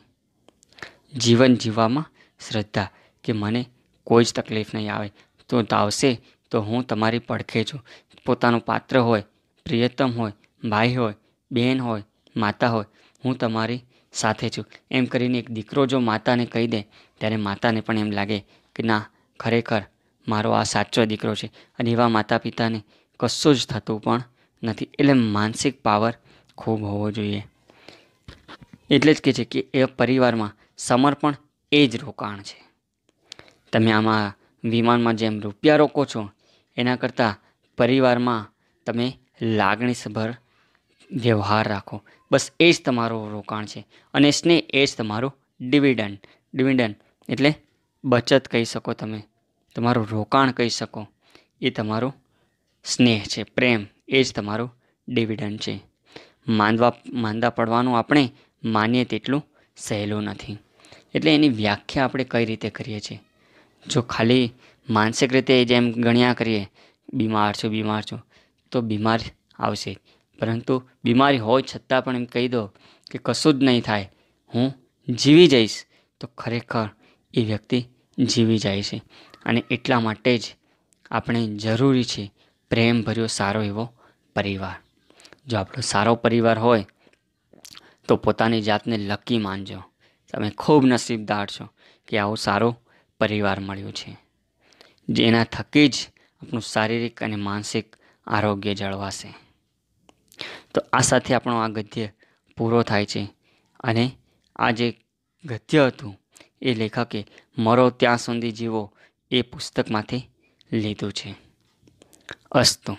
જીવન જીવવામાં શ્રદ્ધા કે મને કોઈ જ તકલીફ નહીં આવે તો ધાવશે તો હું તમારી પડખે છું પોતાનું પાત્ર હોય પ્રિયતમ હોય ભાઈ હોય બહેન હોય માતા હોય હું તમારી સાથે છું એમ કરીને એક દીકરો જો માતાને કહી દે ત્યારે માતાને પણ એમ લાગે કે ના ખરેખર મારો આ સાચો દીકરો છે અને એવા માતા પિતાને કશું જ થતું પણ નથી એટલે માનસિક પાવર ખૂબ હોવો જોઈએ એટલે જ કહે છે કે એ પરિવારમાં સમર્પણ એ જ રોકાણ છે તમે આમાં વિમાનમાં જેમ રૂપિયા રોકો છો એના કરતાં પરિવારમાં તમે લાગણીસભર વ્યવહાર રાખો બસ એ જ તમારું રોકાણ છે અને સ્નેહ એ જ તમારું ડિવિડન્ડ ડિવિડન્ડ એટલે બચત કહી શકો તમે તમારું રોકાણ કહી શકો એ તમારું સ્નેહ છે પ્રેમ એ જ તમારું ડિવિડન્ડ છે માંદવા માંદા પડવાનું આપણે માનીએ તેટલું સહેલું નથી એટલે એની વ્યાખ્યા આપણે કઈ રીતે કરીએ છીએ જો ખાલી માનસિક રીતે જેમ ગણ્યા કરીએ બીમાર છું બીમાર છું તો બીમાર આવશે પરંતુ બીમારી હોય છતાં પણ એમ કહી દો કે કશું જ નહીં થાય હું જીવી જઈશ તો ખરેખર એ વ્યક્તિ જીવી જાય છે અને એટલા માટે જ આપણે જરૂરી છે પ્રેમભર્યો સારો એવો પરિવાર જો આપણો સારો પરિવાર હોય તો પોતાની જાતને લકી માનજો તમે ખૂબ નસીબદાર છો કે આવો સારો પરિવાર મળ્યું છે જેના થકી જ આપણું શારીરિક અને માનસિક આરોગ્ય જળવાશે તો આ સાથે આપણો આ ગદ્ય પૂરો થાય છે અને આ જે ગદ્ય હતું એ લેખકે મરો ત્યાં સુધી જીવો એ પુસ્તકમાંથી લીધું છે અસ્તુ